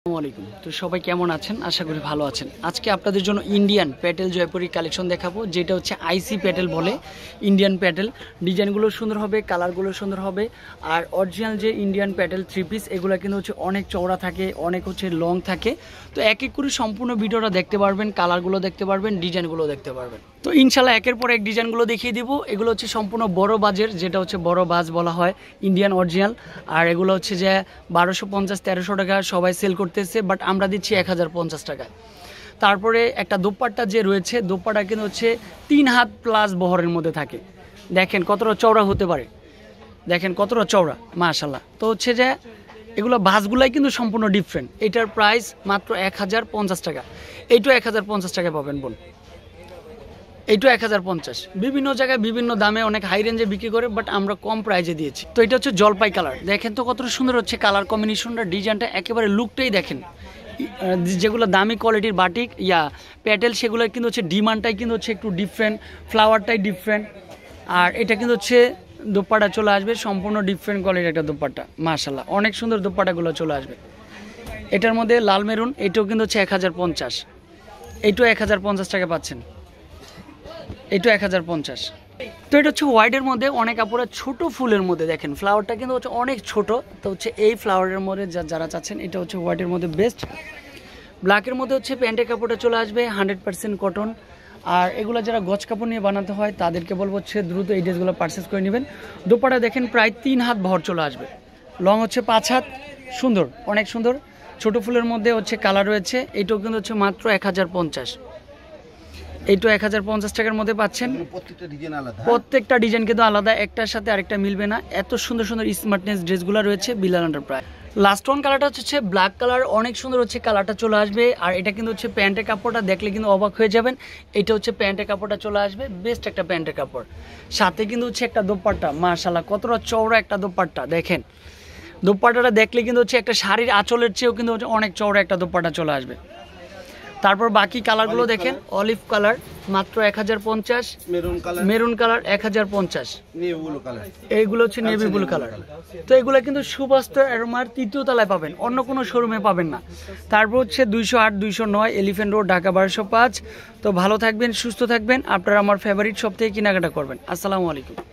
আসসালামাইকুম তো সবাই কেমন আছেন আশা করি ভালো আছেন আজকে আপনাদের জন্য ইন্ডিয়ান প্যাটেল জয়পুরি কালেকশন দেখাবো যেটা হচ্ছে আইসি প্যাটেল বলে ইন্ডিয়ান প্যাটেল ডিজাইনগুলো সুন্দর হবে কালারগুলো সুন্দর হবে আর অরিজিনাল যে ইন্ডিয়ান প্যাটেল থ্রি পিস এগুলো কিন্তু হচ্ছে অনেক চওড়া থাকে অনেক হচ্ছে লং থাকে তো এক এক করে সম্পূর্ণ ভিডিওটা দেখতে পারবেন কালারগুলো দেখতে পারবেন ডিজাইনগুলো দেখতে পারবেন তো ইনশাল্লাহ একের পর এক ডিজাইনগুলো দেখিয়ে দিব এগুলো হচ্ছে সম্পূর্ণ বড় বাজের যেটা হচ্ছে বড় বাজ বলা হয় ইন্ডিয়ান অরিজিনাল আর এগুলো হচ্ছে যে বারোশো পঞ্চাশ তেরোশো টাকা সবাই সেল করতে করতেছে বাট আমরা দিচ্ছি এক হাজার পঞ্চাশ টাকায় তারপরে একটা দোপাট্টা যে রয়েছে দোপাট্টা কিন্তু হচ্ছে তিন হাত প্লাস বহরের মধ্যে থাকে দেখেন কতটা চওড়া হতে পারে দেখেন কতটা চওড়া মাশাল্লাহ তো হচ্ছে যে এগুলো বাসগুলাই কিন্তু সম্পূর্ণ ডিফারেন্ট এটার প্রাইস মাত্র এক হাজার পঞ্চাশ টাকা এইটাও এক হাজার পঞ্চাশ টাকা পাবেন বোন এইটা এক হাজার পঞ্চাশ বিভিন্ন জায়গায় বিভিন্ন দামে অনেক হাই রেঞ্জে বিক্রি করে বাট আমরা কম প্রাইজে দিয়েছি তো এটা হচ্ছে জলপাই কালার দেখেন তো কতটা সুন্দর হচ্ছে কালার কম্বিনেশনটা ডিজাইনটা একেবারে লুকটাই দেখেন যেগুলো দামি কোয়ালিটির বাটিক ইয়া প্যাটেল সেগুলো কিন্তু হচ্ছে ডিমান্ডটাই কিন্তু হচ্ছে একটু ডিফারেন্ট ফ্লাওয়ারটাই ডিফারেন্ট আর এটা কিন্তু হচ্ছে দোপাটা চলে আসবে সম্পূর্ণ ডিফারেন্ট কোয়ালিটির একটা দোপাটা মার্শাল্লাহ অনেক সুন্দর দোপাটাগুলো চলে আসবে এটার মধ্যে লাল মেরুন এটাও কিন্তু হচ্ছে এক হাজার পঞ্চাশ এইটাও এক হাজার পঞ্চাশ টাকা পাচ্ছেন এটা এক হাজার পঞ্চাশ তো এটা হচ্ছে হোয়াইটের মধ্যে অনেক আপনার ছোট ফুলের মধ্যে দেখেন ফ্লাওয়ারটা কিন্তু হচ্ছে অনেক ছোট তো হচ্ছে এই ফ্লাওয়ারের মধ্যে যারা চাচ্ছেন এটা হচ্ছে হোয়াইটের মধ্যে বেস্ট ব্ল্যাকের মধ্যে হচ্ছে প্যান্টের কাপড়টা চলে আসবে হান্ড্রেড পার্সেন্ট কটন আর এগুলো যারা গছ কাপড় নিয়ে বানাতে হয় তাদেরকে বলবো হচ্ছে দ্রুত এই ড্রেসগুলো পারচেস করে নেবেন দুপাটা দেখেন প্রায় তিন হাত ভর চলে আসবে লং হচ্ছে পাঁচ হাত সুন্দর অনেক সুন্দর ছোট ফুলের মধ্যে হচ্ছে কালার রয়েছে এটাও কিন্তু হচ্ছে মাত্র এক হাজার পঞ্চাশ এইটা এক হাজার পঞ্চাশ টাকার মধ্যে পাচ্ছেন মানে প্রত্যেকটা ডিজাইন কিন্তু আলাদা একটার সাথে আরেকটা মিলবে না এত সুন্দর সুন্দর স্মার্টনেস ড্রেসগুলো রয়েছে বিলাল এন্টারপ্রাইজ লাস্ট ওয়ান কালারটা হচ্ছে ব্ল্যাক কালার অনেক সুন্দর হচ্ছে কালারটা চলে আসবে আর এটা কিন্তু হচ্ছে প্যান্টের কাপড়টা দেখলে কিন্তু অবাক হয়ে যাবেন এটা হচ্ছে প্যান্টের কাপড়টা চলে আসবে বেস্ট একটা প্যান্টের কাপড় সাথে কিন্তু হচ্ছে একটা দোপাট্টা মাশাল্লাহ কতটা চওড়া একটা দোপাট্টা দেখেন দোপাট্টাটা দেখলে কিন্তু হচ্ছে একটা শাড়ির আঁচলের চেয়েও কিন্তু হচ্ছে অনেক চওড়া একটা দোপাট্টা চলে আসবে তারপর বাকি কালারগুলো দেখেন অলিভ কালার মাত্র এক হাজার পঞ্চাশ মেরুন কালার এক হাজার পঞ্চাশ এইগুলো হচ্ছে নেভি ব্লু কালার তো এগুলো কিন্তু সুবাস্ত অ্যারোমার তৃতীয় তলায় পাবেন অন্য কোনো শোরুমে পাবেন না তারপর হচ্ছে দুইশো আট দুইশো নয় এলিফেন্ট রোড ঢাকা বারোশো পাঁচ তো ভালো থাকবেন সুস্থ থাকবেন আপনারা আমার ফেভারিট সব থেকে কেনাকাটা করবেন আসসালামু আলাইকুম